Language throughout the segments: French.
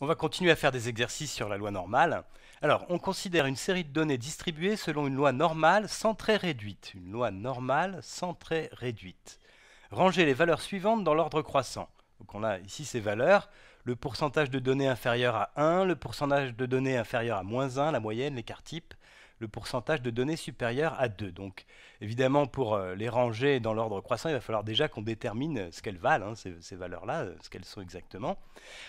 On va continuer à faire des exercices sur la loi normale. Alors, on considère une série de données distribuées selon une loi normale sans trait réduite. Une loi normale sans réduite. Rangez les valeurs suivantes dans l'ordre croissant. Donc on a ici ces valeurs, le pourcentage de données inférieur à 1, le pourcentage de données inférieur à moins 1, la moyenne, l'écart type, le pourcentage de données supérieures à 2. Donc évidemment, pour euh, les ranger dans l'ordre croissant, il va falloir déjà qu'on détermine euh, ce qu'elles valent, hein, ces, valeurs-là, euh, ce qu'elles sont exactement.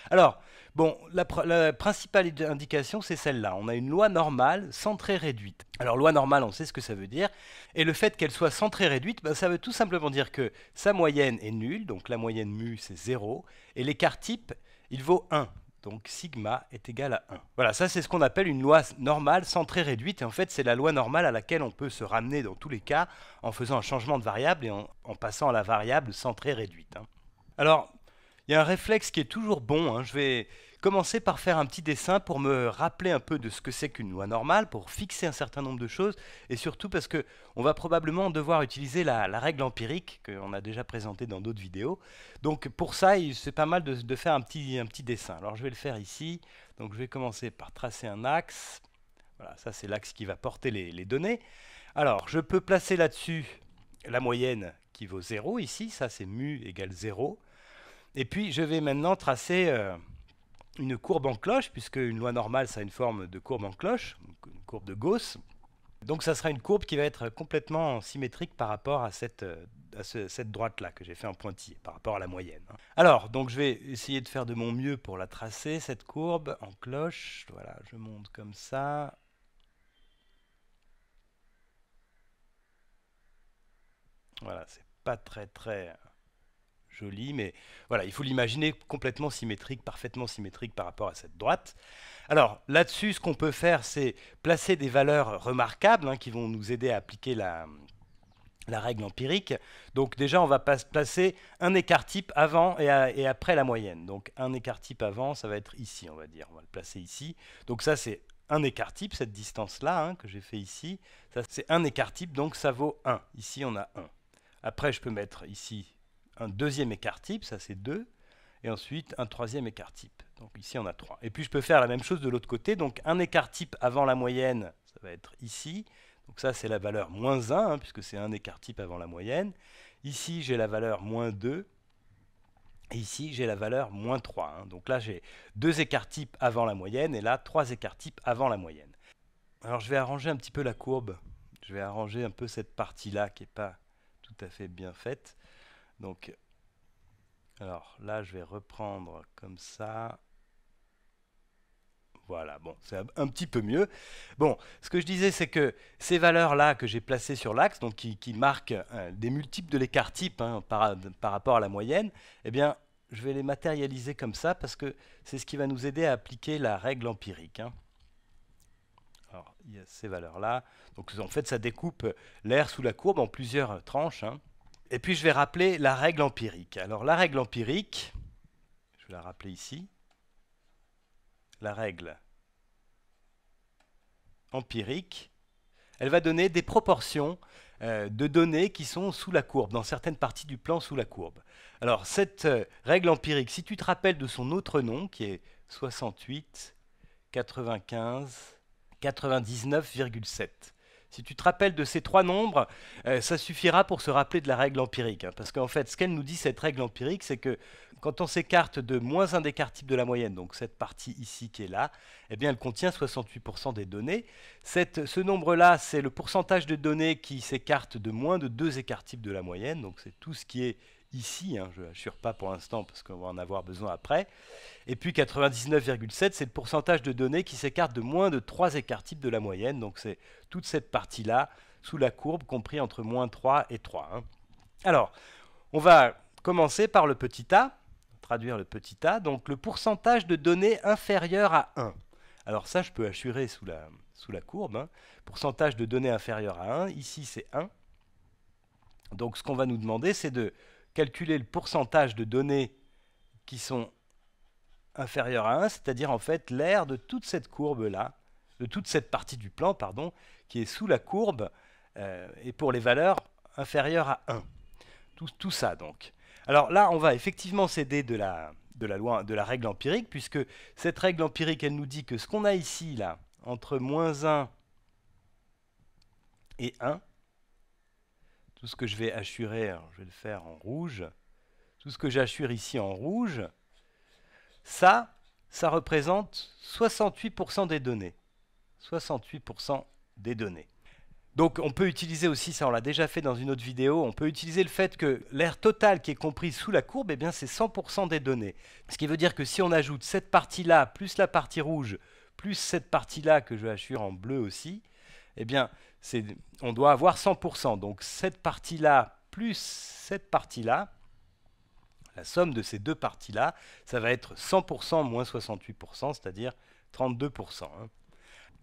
Alors, bon, la, principale indication, c'est celle-là. On a une loi normale centrée réduite. Alors loi normale, on sait ce que ça veut dire. Et le fait qu'elle soit centrée réduite, ben, ça veut tout simplement dire que sa moyenne est nulle, donc la moyenne mu, c'est 0, et l'écart type, il vaut 1. Donc sigma est égal à 1. Voilà, ça c'est ce qu'on appelle une loi normale centrée réduite. Et en fait, c'est la loi normale à laquelle on peut se ramener dans tous les cas en faisant un changement de variable et en, passant à la variable centrée réduite. Hein. Alors, il y a un réflexe qui est toujours bon. Hein. Je vais commencer par faire un petit dessin pour me rappeler un peu de ce que c'est qu'une loi normale, pour fixer un certain nombre de choses, et surtout parce que on va probablement devoir utiliser la, règle empirique qu'on a déjà présentée dans d'autres vidéos. Donc pour ça, c'est pas mal de, faire un petit, un petit dessin. Alors je vais le faire ici. Donc je vais commencer par tracer un axe. Voilà, ça c'est l'axe qui va porter les, données. Alors je peux placer là-dessus la moyenne qui vaut 0 ici, ça c'est mu égale 0. Et puis je vais maintenant tracer euh, une courbe en cloche, puisque une loi normale, ça a une forme de courbe en cloche, une courbe de Gauss. Donc ça sera une courbe qui va être complètement symétrique par rapport à cette, euh, cette droite-là que j'ai fait en pointillé, par rapport à la moyenne. Hein. Alors, donc je vais essayer de faire de mon mieux pour la tracer, cette courbe, en cloche. Voilà, je monte comme ça. Voilà, c'est pas très très joli, mais voilà, il faut l'imaginer complètement symétrique, parfaitement symétrique par rapport à cette droite. Alors là-dessus, ce qu'on peut faire, c'est placer des valeurs remarquables hein, qui vont nous aider à appliquer la, règle empirique. Donc déjà, on va placer un écart-type avant et, après la moyenne. Donc un écart-type avant, ça va être ici, on va dire. On va le placer ici. Donc ça, c'est un écart-type, cette distance-là hein, que j'ai fait ici. Ça, c'est un écart-type, donc ça vaut 1. Ici, on a 1. Après, je peux mettre ici un deuxième écart type, ça c'est 2, et ensuite un troisième écart type. Donc ici on a 3. Et puis je peux faire la même chose de l'autre côté, donc un écart type avant la moyenne, ça va être ici. Donc ça c'est la valeur moins 1, hein, puisque c'est un écart type avant la moyenne. Ici j'ai la valeur moins 2, et ici j'ai la valeur moins 3. Hein. Donc là j'ai deux écarts types avant la moyenne, et là trois écarts types avant la moyenne. Alors je vais arranger un petit peu la courbe, je vais arranger un peu cette partie-là qui n'est pas tout à fait bien faite. Donc, alors là, je vais reprendre comme ça. Voilà, bon, c'est un petit peu mieux. Bon, ce que je disais, c'est que ces valeurs-là que j'ai placées sur l'axe, donc qui, marquent euh, des multiples de l'écart type hein, par, rapport à la moyenne, eh bien, je vais les matérialiser comme ça parce que c'est ce qui va nous aider à appliquer la règle empirique. Hein. Alors, il y a ces valeurs-là. Donc, en fait, ça découpe l'air sous la courbe en plusieurs tranches. Hein. Et puis je vais rappeler la règle empirique. Alors la règle empirique, je vais la rappeler ici. La règle empirique, elle va donner des proportions euh, de données qui sont sous la courbe, dans certaines parties du plan sous la courbe. Alors cette euh, règle empirique, si tu te rappelles de son autre nom, qui est 68, 95, 99,7. Si tu te rappelles de ces trois nombres, euh, ça suffira pour se rappeler de la règle empirique. Hein, parce qu'en fait, ce qu'elle nous dit, cette règle empirique, c'est que quand on s'écarte de moins un écart type de la moyenne, donc cette partie ici qui est là, eh bien, elle contient 68% des données. ce nombre-là, c'est le pourcentage de données qui s'écartent de moins de deux écarts types de la moyenne, donc c'est tout ce qui est ici. Hein, je je n'assure pas pour l'instant parce qu'on va en avoir besoin après. Et puis 99,7, c'est le pourcentage de données qui s'écartent de moins de 3 écarts types de la moyenne. Donc c'est toute cette partie-là sous la courbe, compris entre moins 3 et 3. Hein. Alors, on va commencer par le petit a, traduire le petit a, donc le pourcentage de données inférieures à 1. Alors ça, je peux assurer sous la, sous la courbe. Hein. Pourcentage de données inférieures à 1, ici c'est 1. Donc ce qu'on va nous demander, c'est de calculer le pourcentage de données qui sont inférieures à 1, c'est-à-dire en fait l'aire de toute cette courbe-là, de toute cette partie du plan, pardon, qui est sous la courbe, euh, et pour les valeurs inférieures à 1. Tout, ça donc. Alors là, on va effectivement s'aider de la, de la, de la règle empirique, puisque cette règle empirique, elle nous dit que ce qu'on a ici, là, entre moins 1 et 1, tout ce que je vais assurer, hein, je vais le faire en rouge. Tout ce que j'assure ici en rouge, ça, ça représente 68% des données. 68% des données. Donc on peut utiliser aussi, ça on l'a déjà fait dans une autre vidéo, on peut utiliser le fait que l'aire totale qui est comprise sous la courbe, eh bien c'est 100% des données. Ce qui veut dire que si on ajoute cette partie-là, plus la partie rouge, plus cette partie-là que je vais assurer en bleu aussi, eh bien on doit avoir 100%. Donc cette partie-là plus cette partie-là, la somme de ces deux parties-là, ça va être 100% moins 68%, c'est-à-dire 32%. Hein.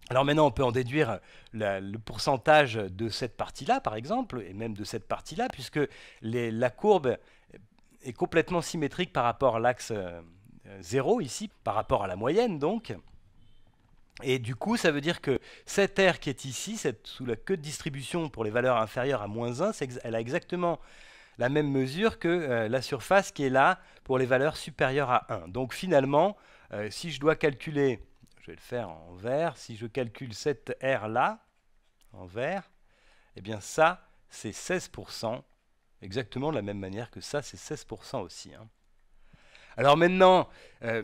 Alors maintenant, on peut en déduire le pourcentage de cette partie-là, par exemple, et même de cette partie-là, puisque la courbe est complètement symétrique par rapport à l'axe 0 euh, ici, par rapport à la moyenne donc. Et du coup, ça veut dire que cette R qui est ici, cette, sous la queue de distribution pour les valeurs inférieures à moins 1, elle a exactement la même mesure que euh, la surface qui est là pour les valeurs supérieures à 1. Donc finalement, euh, si je dois calculer, je vais le faire en vert, si je calcule cette R là, en vert, eh bien ça, c'est 16%, exactement de la même manière que ça, c'est 16% aussi. Hein. Alors maintenant, euh,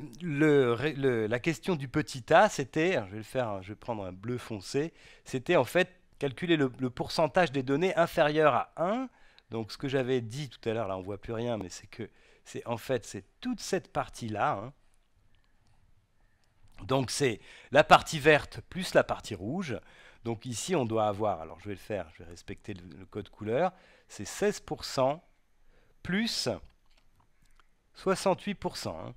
la question du petit a, c'était, je vais le faire, je vais prendre un bleu foncé, c'était en fait calculer le, pourcentage des données inférieures à 1. Donc ce que j'avais dit tout à l'heure, là on voit plus rien, mais c'est que c'est en fait c'est toute cette partie-là. Hein. Donc c'est la partie verte plus la partie rouge. Donc ici on doit avoir, alors je vais le faire, je vais respecter le, le code couleur, c'est 16% plus 68%. Hein.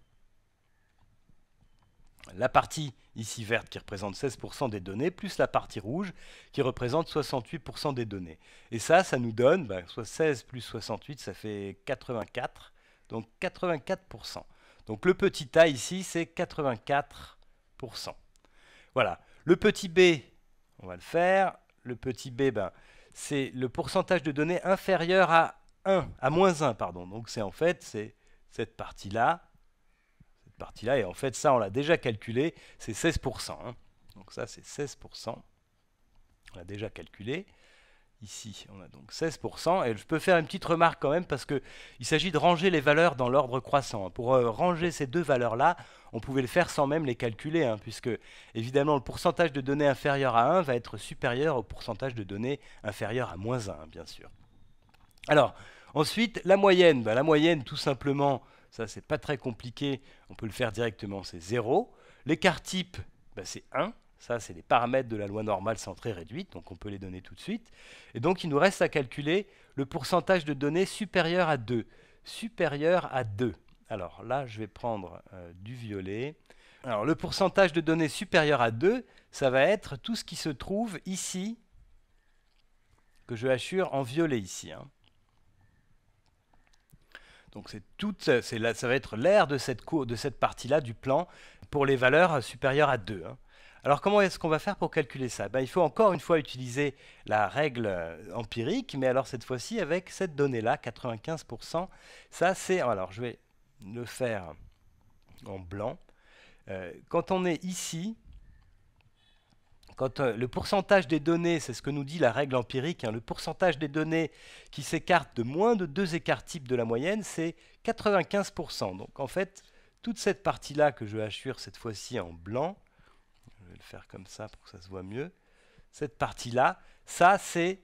La partie ici verte qui représente 16% des données, plus la partie rouge qui représente 68% des données. Et ça, ça nous donne, 16 ben, plus 68, ça fait 84, donc 84%. Donc le petit a ici, c'est 84%. Voilà. Le petit b, on va le faire. Le petit b, ben, c'est le pourcentage de données inférieur à 1, à moins 1, pardon. Donc c'est en fait, c'est cette partie-là. Cette partie-là, et en fait, ça, on l'a déjà calculé, c'est 16%. Hein. Donc ça, c'est 16%. On l'a déjà calculé. Ici, on a donc 16%. Et je peux faire une petite remarque quand même, parce qu'il s'agit de ranger les valeurs dans l'ordre croissant. Pour euh, ranger ces deux valeurs-là, on pouvait le faire sans même les calculer, hein, puisque évidemment le pourcentage de données inférieures à 1 va être supérieur au pourcentage de données inférieures à moins 1, bien sûr. Alors, Ensuite, la moyenne. Bah, la moyenne, tout simplement, ça c'est pas très compliqué, on peut le faire directement, c'est 0. L'écart type, c'est 1. Ça, c'est les paramètres de la loi normale centrée réduite, donc on peut les donner tout de suite. Et donc, il nous reste à calculer le pourcentage de données supérieur à 2. Supérieur à 2. Alors là, je vais prendre euh, du violet. Alors, le pourcentage de données supérieur à 2, ça va être tout ce qui se trouve ici, que je hachure en violet ici. Hein. Donc c'est toute, là, ça va être l'air de cette, partie-là du plan pour les valeurs supérieures à 2. Hein. Alors comment est-ce qu'on va faire pour calculer ça ben, Il faut encore une fois utiliser la règle euh, empirique, mais alors cette fois-ci avec cette donnée-là, 95%. Ça c'est... Alors je vais le faire en blanc. Euh, quand on est ici, quand euh, le pourcentage des données, c'est ce que nous dit la règle empirique, hein, le pourcentage des données qui s'écartent de moins de deux écarts types de la moyenne, c'est 95%. Donc en fait, toute cette partie-là que je hachure cette fois-ci en blanc, je vais le faire comme ça pour que ça se voit mieux, cette partie-là, ça c'est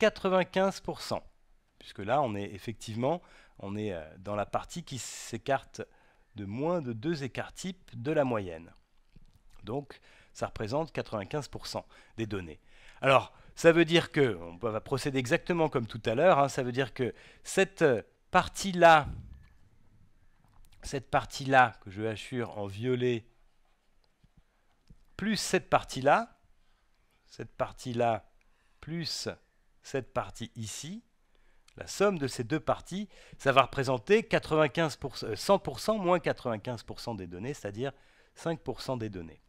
95%, puisque là on est effectivement on est euh, dans la partie qui s'écarte de moins de deux écarts types de la moyenne. Donc ça représente 95% des données. Alors, ça veut dire que, on va procéder exactement comme tout à l'heure, hein, ça veut dire que cette partie-là, cette partie-là, que je Assure en violet, plus cette partie-là, cette partie-là, plus cette partie ici, la somme de ces deux parties, ça va représenter 95 100% euh, moins 95% des données, c'est-à-dire 5% des données.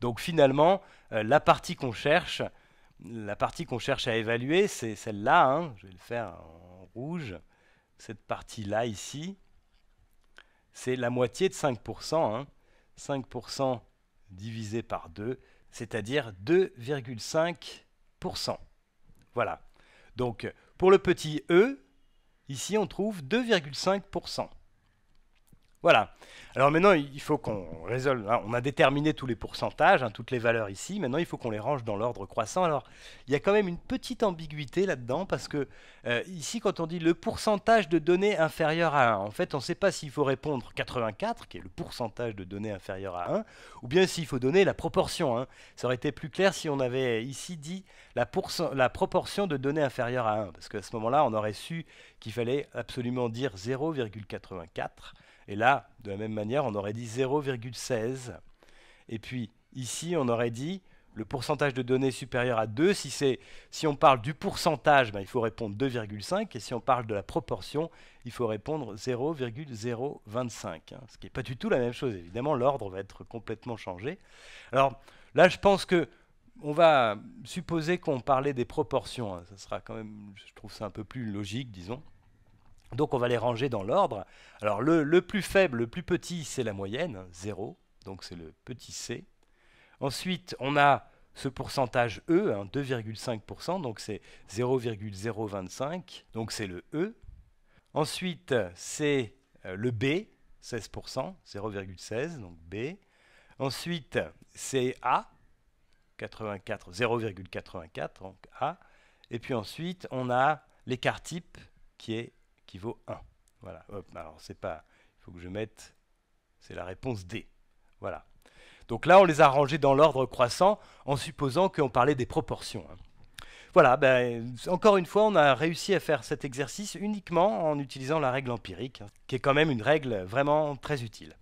Donc finalement, euh, la partie qu'on cherche, la partie qu'on cherche à évaluer, c'est celle-là. Hein. Je vais le faire en rouge. Cette partie-là ici, c'est la moitié de 5%. 5% hein. divisé par 2, c'est-à-dire 2,5%. Voilà. Donc pour le petit e, ici on trouve 2,5%. Voilà. Alors maintenant, il faut qu'on résolve. Hein, on a déterminé tous les pourcentages, hein, toutes les valeurs ici. Maintenant, il faut qu'on les range dans l'ordre croissant. Alors, il y a quand même une petite ambiguïté là-dedans parce que euh, ici, quand on dit le pourcentage de données inférieures à 1, en fait, on ne sait pas s'il faut répondre 84, qui est le pourcentage de données inférieures à 1, ou bien s'il faut donner la proportion. Hein. Ça aurait été plus clair si on avait ici dit la, la proportion de données inférieures à 1, parce qu'à ce moment-là, on aurait su qu'il fallait absolument dire 0,84 et là, de la même manière, on aurait dit 0,16. Et puis ici, on aurait dit le pourcentage de données supérieur à 2. Si, on parle du pourcentage, ben, il faut répondre 2,5. Et si on parle de la proportion, il faut répondre 0,025. Hein, ce qui n'est pas du tout la même chose. Évidemment, l'ordre va être complètement changé. Alors là, je pense que on va supposer qu'on parlait des proportions. Hein, ça sera quand même, je trouve ça un peu plus logique, disons. Donc on va les ranger dans l'ordre. Alors le, plus faible, le plus petit, c'est la moyenne, 0, donc c'est le petit c. Ensuite, on a ce pourcentage E, 2,5%, hein, donc c'est 0,025, donc c'est le E. Ensuite, c'est euh, le B, 16%, 0,16, donc B. Ensuite, c'est A, 84, 0,84, donc A. Et puis ensuite, on a l'écart type qui est qui vaut 1. Voilà, hop, alors c'est pas, il faut que je mette, c'est la réponse D. Voilà. Donc là, on les a rangés dans l'ordre croissant en supposant qu'on parlait des proportions. Hein. Voilà, ben, encore une fois, on a réussi à faire cet exercice uniquement en utilisant la règle empirique, hein, qui est quand même une règle vraiment très utile.